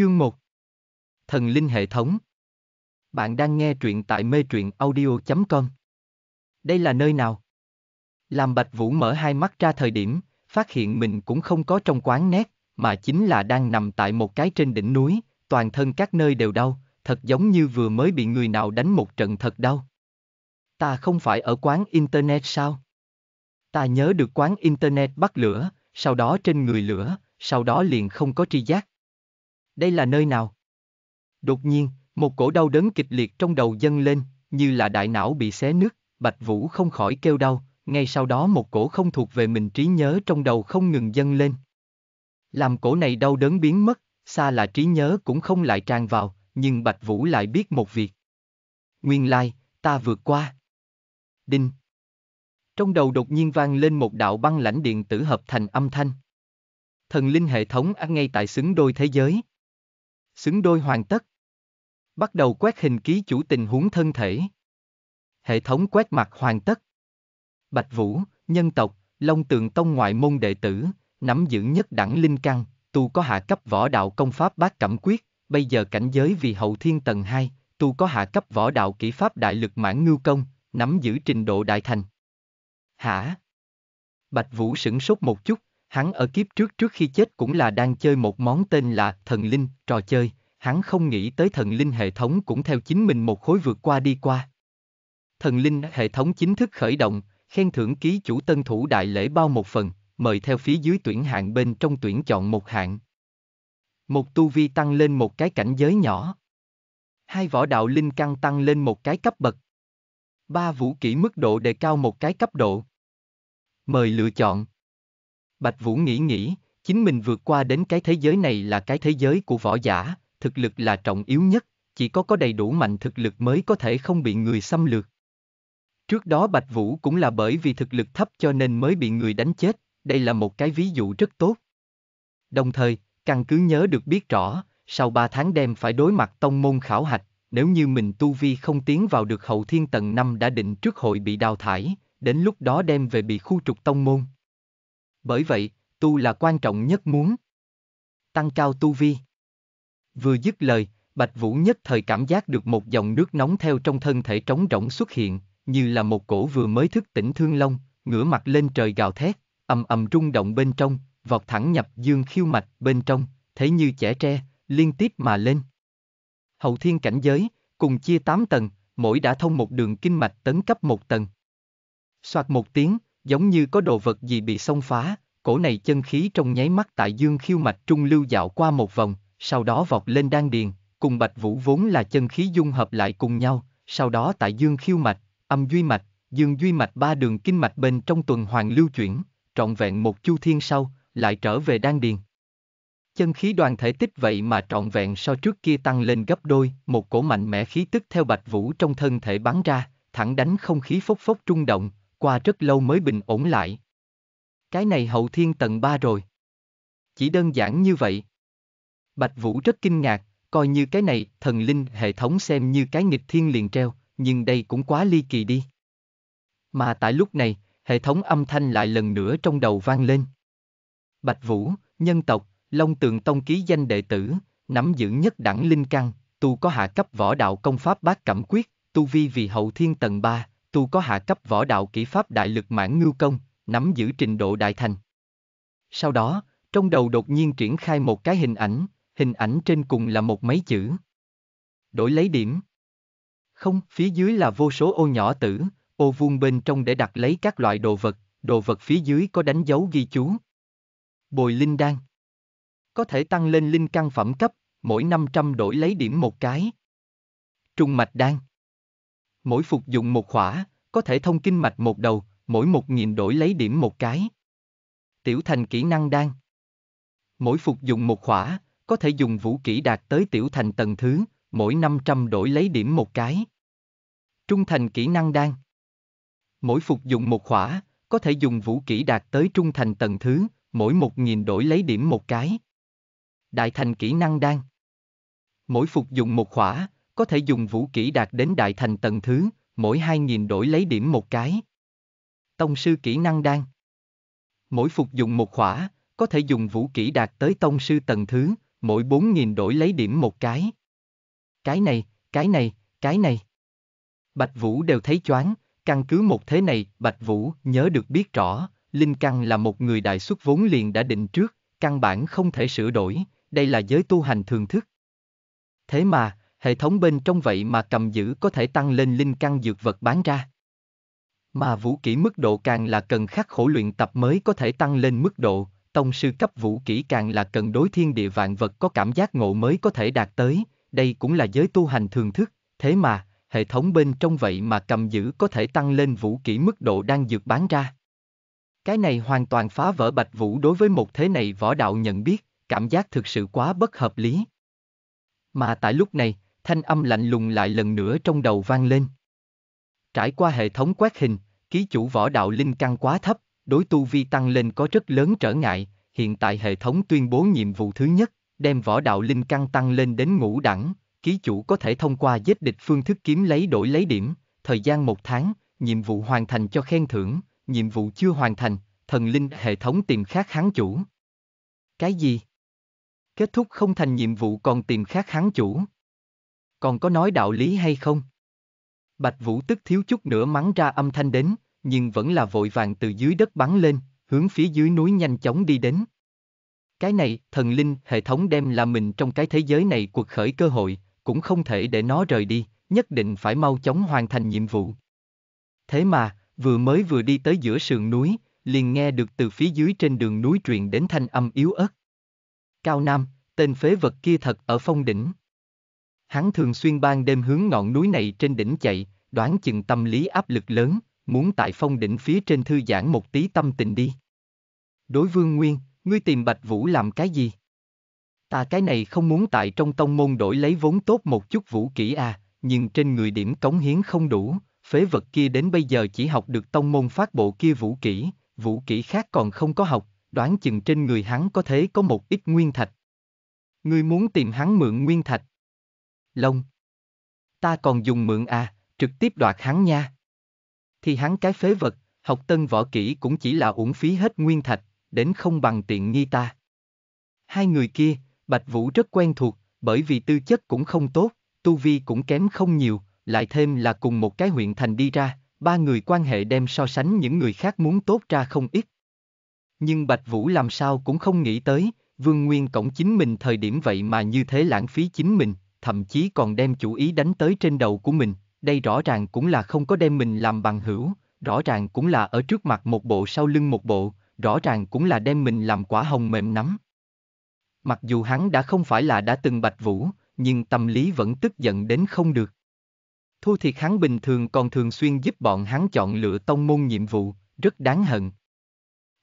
Chương 1 Thần Linh Hệ Thống Bạn đang nghe truyện tại mê truyện audio.com Đây là nơi nào? Làm Bạch Vũ mở hai mắt ra thời điểm, phát hiện mình cũng không có trong quán nét, mà chính là đang nằm tại một cái trên đỉnh núi, toàn thân các nơi đều đau, thật giống như vừa mới bị người nào đánh một trận thật đau. Ta không phải ở quán Internet sao? Ta nhớ được quán Internet bắt lửa, sau đó trên người lửa, sau đó liền không có tri giác đây là nơi nào? Đột nhiên, một cổ đau đớn kịch liệt trong đầu dâng lên, như là đại não bị xé nứt, Bạch Vũ không khỏi kêu đau, ngay sau đó một cổ không thuộc về mình trí nhớ trong đầu không ngừng dâng lên. Làm cổ này đau đớn biến mất, xa là trí nhớ cũng không lại tràn vào, nhưng Bạch Vũ lại biết một việc. Nguyên lai, ta vượt qua. Đinh. Trong đầu đột nhiên vang lên một đạo băng lãnh điện tử hợp thành âm thanh. Thần linh hệ thống ở ngay tại xứng đôi thế giới xứng đôi hoàn tất. Bắt đầu quét hình ký chủ tình huống thân thể. Hệ thống quét mặt hoàn tất. Bạch Vũ, nhân tộc, Long Tượng Tông ngoại môn đệ tử, nắm giữ nhất đẳng linh căn, tu có hạ cấp võ đạo công pháp bát cẩm quyết, bây giờ cảnh giới vì hậu thiên tầng 2, tu có hạ cấp võ đạo kỹ pháp đại lực mãn ngưu công, nắm giữ trình độ đại thành. Hả? Bạch Vũ sửng sốt một chút, Hắn ở kiếp trước trước khi chết cũng là đang chơi một món tên là thần linh, trò chơi, hắn không nghĩ tới thần linh hệ thống cũng theo chính mình một khối vượt qua đi qua. Thần linh hệ thống chính thức khởi động, khen thưởng ký chủ tân thủ đại lễ bao một phần, mời theo phía dưới tuyển hạng bên trong tuyển chọn một hạng. Một tu vi tăng lên một cái cảnh giới nhỏ. Hai võ đạo linh căn tăng lên một cái cấp bậc. Ba vũ kỹ mức độ đề cao một cái cấp độ. Mời lựa chọn. Bạch Vũ nghĩ nghĩ, chính mình vượt qua đến cái thế giới này là cái thế giới của võ giả, thực lực là trọng yếu nhất, chỉ có có đầy đủ mạnh thực lực mới có thể không bị người xâm lược. Trước đó Bạch Vũ cũng là bởi vì thực lực thấp cho nên mới bị người đánh chết, đây là một cái ví dụ rất tốt. Đồng thời, căn cứ nhớ được biết rõ, sau 3 tháng đêm phải đối mặt tông môn khảo hạch, nếu như mình tu vi không tiến vào được hậu thiên tầng 5 đã định trước hội bị đào thải, đến lúc đó đem về bị khu trục tông môn. Bởi vậy, tu là quan trọng nhất muốn tăng cao tu vi. Vừa dứt lời, Bạch Vũ nhất thời cảm giác được một dòng nước nóng theo trong thân thể trống rỗng xuất hiện, như là một cổ vừa mới thức tỉnh thương long, ngửa mặt lên trời gào thét, ầm ầm rung động bên trong, vọt thẳng nhập dương khiêu mạch bên trong, thế như chẻ tre, liên tiếp mà lên. Hậu thiên cảnh giới, cùng chia 8 tầng, mỗi đã thông một đường kinh mạch tấn cấp một tầng. Soạt một tiếng, giống như có đồ vật gì bị xông phá, cổ này chân khí trong nháy mắt tại dương khiêu mạch trung lưu dạo qua một vòng, sau đó vọt lên đan điền, cùng bạch vũ vốn là chân khí dung hợp lại cùng nhau, sau đó tại dương khiêu mạch, âm duy mạch, dương duy mạch ba đường kinh mạch bên trong tuần hoàn lưu chuyển, trọn vẹn một chu thiên sau, lại trở về đan điền. Chân khí đoàn thể tích vậy mà trọn vẹn so trước kia tăng lên gấp đôi, một cổ mạnh mẽ khí tức theo bạch vũ trong thân thể bắn ra, thẳng đánh không khí phốc phốc trung động, qua rất lâu mới bình ổn lại. Cái này hậu thiên tầng 3 rồi. Chỉ đơn giản như vậy. Bạch Vũ rất kinh ngạc, coi như cái này, thần linh hệ thống xem như cái nghịch thiên liền treo, nhưng đây cũng quá ly kỳ đi. Mà tại lúc này, hệ thống âm thanh lại lần nữa trong đầu vang lên. Bạch Vũ, nhân tộc, Long Tường Tông ký danh đệ tử, nắm giữ nhất đẳng linh căn, tu có hạ cấp võ đạo công pháp bát cẩm quyết, tu vi vì hậu thiên tầng 3, tu có hạ cấp võ đạo kỹ pháp đại lực mãn ngưu công, nắm giữ trình độ đại thành. Sau đó, trong đầu đột nhiên triển khai một cái hình ảnh, hình ảnh trên cùng là một mấy chữ. Đổi lấy điểm. Không, phía dưới là vô số ô nhỏ tử, ô vuông bên trong để đặt lấy các loại đồ vật, đồ vật phía dưới có đánh dấu ghi chú. Bồi linh đan. Có thể tăng lên linh căn phẩm cấp, mỗi 500 đổi lấy điểm một cái. Trung mạch đan. Mỗi phục dụng một khỏa, có thể thông kinh mạch một đầu, mỗi một nghìn đổi lấy điểm một cái. Tiểu thành kỹ năng đan. Mỗi phục dụng một khỏa, có thể dùng vũ kỹ đạt tới tiểu thành tầng thứ, mỗi 500 đổi lấy điểm một cái. Trung thành kỹ năng đan. Mỗi phục dụng một khỏa, có thể dùng vũ kỹ đạt tới trung thành tầng thứ, mỗi 1.000 đổi lấy điểm một cái. Đại thành kỹ năng đan. Mỗi phục dụng một khỏa, có thể dùng vũ kỹ đạt đến đại thành tầng thứ, mỗi 2.000 đổi lấy điểm một cái. Tông sư kỹ năng đan Mỗi phục dụng một khỏa, có thể dùng vũ kỹ đạt tới tông sư tầng thứ, mỗi 4.000 đổi lấy điểm một cái. Cái này, cái này, cái này. Bạch Vũ đều thấy choáng, căn cứ một thế này, Bạch Vũ nhớ được biết rõ, Linh Căn là một người đại xuất vốn liền đã định trước, căn bản không thể sửa đổi, đây là giới tu hành thường thức. Thế mà, hệ thống bên trong vậy mà cầm giữ có thể tăng lên linh căn dược vật bán ra. Mà vũ kỹ mức độ càng là cần khắc khổ luyện tập mới có thể tăng lên mức độ, tông sư cấp vũ kỹ càng là cần đối thiên địa vạn vật có cảm giác ngộ mới có thể đạt tới, đây cũng là giới tu hành thường thức, thế mà, hệ thống bên trong vậy mà cầm giữ có thể tăng lên vũ kỹ mức độ đang dược bán ra. Cái này hoàn toàn phá vỡ bạch vũ đối với một thế này võ đạo nhận biết, cảm giác thực sự quá bất hợp lý. Mà tại lúc này, thanh âm lạnh lùng lại lần nữa trong đầu vang lên. Trải qua hệ thống quét hình, ký chủ võ đạo linh căn quá thấp, đối tu vi tăng lên có rất lớn trở ngại, hiện tại hệ thống tuyên bố nhiệm vụ thứ nhất, đem võ đạo linh căn tăng lên đến ngũ đẳng, ký chủ có thể thông qua giết địch phương thức kiếm lấy đổi lấy điểm, thời gian một tháng, nhiệm vụ hoàn thành cho khen thưởng, nhiệm vụ chưa hoàn thành, thần linh hệ thống tìm khác hắn chủ. Cái gì? Kết thúc không thành nhiệm vụ còn tìm khác hắn chủ còn có nói đạo lý hay không? Bạch Vũ tức thiếu chút nữa mắng ra âm thanh đến, nhưng vẫn là vội vàng từ dưới đất bắn lên, hướng phía dưới núi nhanh chóng đi đến. Cái này, thần linh, hệ thống đem là mình trong cái thế giới này cuộc khởi cơ hội, cũng không thể để nó rời đi, nhất định phải mau chóng hoàn thành nhiệm vụ. Thế mà, vừa mới vừa đi tới giữa sườn núi, liền nghe được từ phía dưới trên đường núi truyền đến thanh âm yếu ớt. Cao Nam, tên phế vật kia thật ở phong đỉnh. Hắn thường xuyên ban đêm hướng ngọn núi này trên đỉnh chạy, đoán chừng tâm lý áp lực lớn, muốn tại phong đỉnh phía trên thư giãn một tí tâm tình đi. Đối vương nguyên, ngươi tìm Bạch Vũ làm cái gì? Ta cái này không muốn tại trong tông môn đổi lấy vốn tốt một chút vũ kỹ à, nhưng trên người điểm cống hiến không đủ, phế vật kia đến bây giờ chỉ học được tông môn phát bộ kia vũ kỹ, vũ kỹ khác còn không có học, đoán chừng trên người hắn có thể có một ít nguyên thạch. Ngươi muốn tìm hắn mượn nguyên thạch lông. Ta còn dùng mượn à, trực tiếp đoạt hắn nha. Thì hắn cái phế vật, học tân võ kỹ cũng chỉ là uổng phí hết nguyên thạch, đến không bằng tiện nghi ta. Hai người kia, Bạch Vũ rất quen thuộc, bởi vì tư chất cũng không tốt, tu vi cũng kém không nhiều, lại thêm là cùng một cái huyện thành đi ra, ba người quan hệ đem so sánh những người khác muốn tốt ra không ít. Nhưng Bạch Vũ làm sao cũng không nghĩ tới, Vương Nguyên Cổng chính mình thời điểm vậy mà như thế lãng phí chính mình, thậm chí còn đem chủ ý đánh tới trên đầu của mình, đây rõ ràng cũng là không có đem mình làm bằng hữu, rõ ràng cũng là ở trước mặt một bộ sau lưng một bộ, rõ ràng cũng là đem mình làm quả hồng mềm nắm. Mặc dù hắn đã không phải là đã từng bạch vũ, nhưng tâm lý vẫn tức giận đến không được. Thu thiệt hắn bình thường còn thường xuyên giúp bọn hắn chọn lựa tông môn nhiệm vụ, rất đáng hận.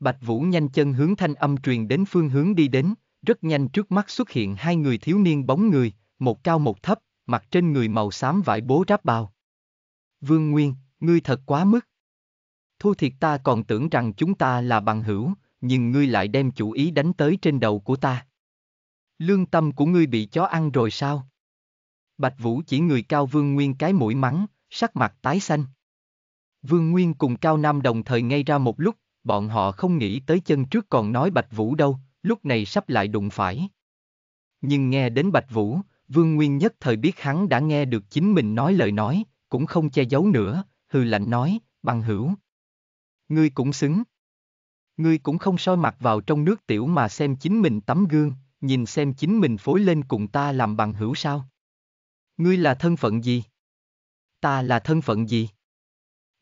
Bạch Vũ nhanh chân hướng thanh âm truyền đến phương hướng đi đến, rất nhanh trước mắt xuất hiện hai người thiếu niên bóng người, một cao một thấp, mặt trên người màu xám vải bố ráp bào. Vương Nguyên, ngươi thật quá mức. Thu thiệt ta còn tưởng rằng chúng ta là bằng hữu, nhưng ngươi lại đem chủ ý đánh tới trên đầu của ta. Lương tâm của ngươi bị chó ăn rồi sao? Bạch Vũ chỉ người cao Vương Nguyên cái mũi mắng, sắc mặt tái xanh. Vương Nguyên cùng Cao Nam đồng thời ngay ra một lúc, bọn họ không nghĩ tới chân trước còn nói Bạch Vũ đâu, lúc này sắp lại đụng phải. Nhưng nghe đến Bạch Vũ, Vương Nguyên nhất thời biết hắn đã nghe được chính mình nói lời nói, cũng không che giấu nữa, hừ lạnh nói, bằng hữu. Ngươi cũng xứng. Ngươi cũng không soi mặt vào trong nước tiểu mà xem chính mình tấm gương, nhìn xem chính mình phối lên cùng ta làm bằng hữu sao. Ngươi là thân phận gì? Ta là thân phận gì?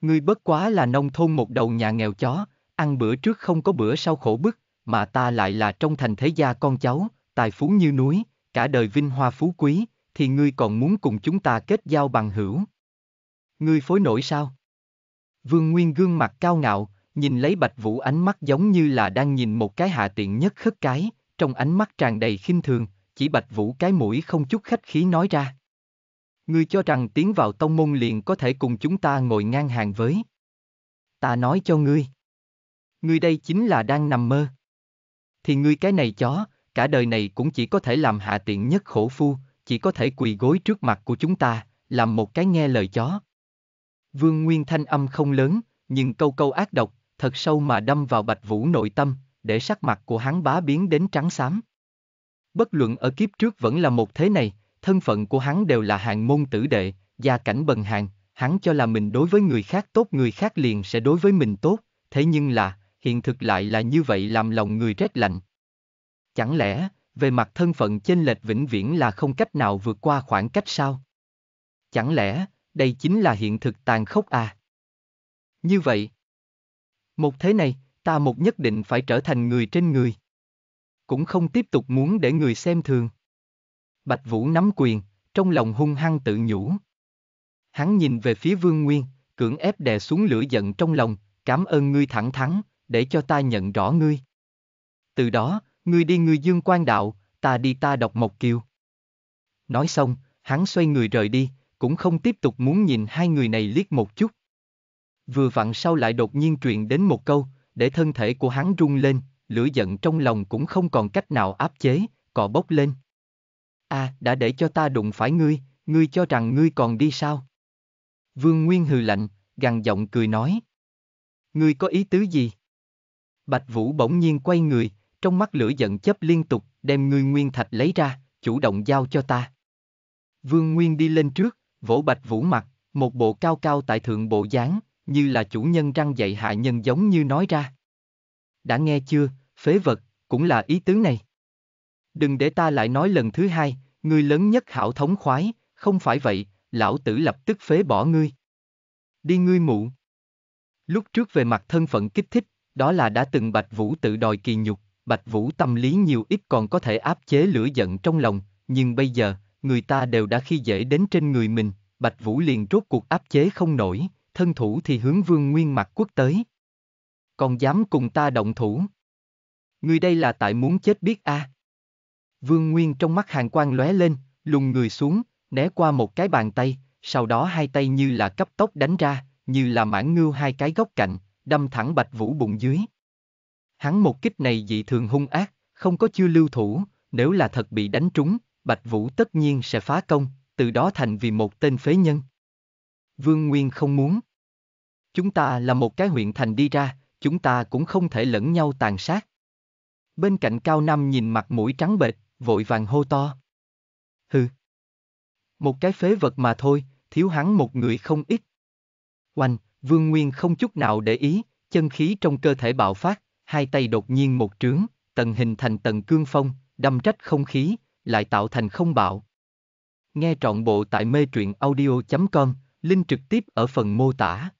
Ngươi bất quá là nông thôn một đầu nhà nghèo chó, ăn bữa trước không có bữa sau khổ bức, mà ta lại là trong thành thế gia con cháu, tài phú như núi, cả đời vinh hoa phú quý, thì ngươi còn muốn cùng chúng ta kết giao bằng hữu. Ngươi phối nổi sao? Vương Nguyên gương mặt cao ngạo, nhìn lấy Bạch Vũ ánh mắt giống như là đang nhìn một cái hạ tiện nhất khất cái, trong ánh mắt tràn đầy khinh thường, chỉ Bạch Vũ cái mũi không chút khách khí nói ra. Ngươi cho rằng tiến vào tông môn liền có thể cùng chúng ta ngồi ngang hàng với. Ta nói cho ngươi. Ngươi đây chính là đang nằm mơ. Thì ngươi cái này chó, cả đời này cũng chỉ có thể làm hạ tiện nhất khổ phu, chỉ có thể quỳ gối trước mặt của chúng ta, làm một cái nghe lời chó. Vương Nguyên thanh âm không lớn, nhưng câu câu ác độc, thật sâu mà đâm vào Bạch Vũ nội tâm, để sắc mặt của hắn bá biến đến trắng xám. Bất luận ở kiếp trước vẫn là một thế này, thân phận của hắn đều là hàng môn tử đệ, gia cảnh bần hàng, hắn cho là mình đối với người khác tốt người khác liền sẽ đối với mình tốt, thế nhưng là, hiện thực lại là như vậy làm lòng người rét lạnh. Chẳng lẽ, về mặt thân phận chênh lệch vĩnh viễn là không cách nào vượt qua khoảng cách sao? Chẳng lẽ, đây chính là hiện thực tàn khốc à? Như vậy, một thế này, ta một nhất định phải trở thành người trên người. Cũng không tiếp tục muốn để người xem thường. Bạch Vũ nắm quyền, trong lòng hung hăng tự nhủ. Hắn nhìn về phía Vương Nguyên, cưỡng ép đè xuống lửa giận trong lòng, cảm ơn ngươi thẳng thắn, để cho ta nhận rõ ngươi. Từ đó, Ngươi đi người dương quan đạo, ta đi ta đọc một Kiều. Nói xong, hắn xoay người rời đi, cũng không tiếp tục muốn nhìn hai người này liếc một chút. Vừa vặn sau lại đột nhiên truyền đến một câu, để thân thể của hắn rung lên, lửa giận trong lòng cũng không còn cách nào áp chế, cọ bốc lên. À, đã để cho ta đụng phải ngươi, ngươi cho rằng ngươi còn đi sao? Vương Nguyên hừ lạnh, gằn giọng cười nói. Ngươi có ý tứ gì? Bạch Vũ bỗng nhiên quay người, trong mắt lửa giận chấp liên tục, đem ngươi nguyên thạch lấy ra, chủ động giao cho ta. Vương Nguyên đi lên trước, vỗ bạch vũ mặt, một bộ cao cao tại thượng bộ dáng, như là chủ nhân răng dạy hạ nhân giống như nói ra. Đã nghe chưa, phế vật, cũng là ý tứ này. Đừng để ta lại nói lần thứ hai, ngươi lớn nhất hảo thống khoái, không phải vậy, lão tử lập tức phế bỏ ngươi. Đi ngươi mụ. Lúc trước về mặt thân phận kích thích, đó là đã từng bạch vũ tự đòi kỳ nhục, Bạch Vũ tâm lý nhiều ít còn có thể áp chế lửa giận trong lòng, nhưng bây giờ, người ta đều đã khi dễ đến trên người mình, Bạch Vũ liền rốt cuộc áp chế không nổi, thân thủ thì hướng vương nguyên mặt quốc tới. Còn dám cùng ta động thủ. Người đây là tại muốn chết biết a à. Vương Nguyên trong mắt hàng quang lóe lên, lùng người xuống, né qua một cái bàn tay, sau đó hai tay như là cấp tốc đánh ra, như là mãn ngưu hai cái góc cạnh, đâm thẳng Bạch Vũ bụng dưới. Hắn một kích này dị thường hung ác, không có chưa lưu thủ, nếu là thật bị đánh trúng, Bạch Vũ tất nhiên sẽ phá công, từ đó thành vì một tên phế nhân. Vương Nguyên không muốn. Chúng ta là một cái huyện thành đi ra, chúng ta cũng không thể lẫn nhau tàn sát. Bên cạnh Cao Năm nhìn mặt mũi trắng bệch, vội vàng hô to. Hừ. Một cái phế vật mà thôi, thiếu hắn một người không ít. Oanh, Vương Nguyên không chút nào để ý, chân khí trong cơ thể bạo phát, hai tay đột nhiên một trướng, tần hình thành tần cương phong, đâm trách không khí, lại tạo thành không bạo. Nghe trọn bộ tại mê truyện audio.com, link trực tiếp ở phần mô tả.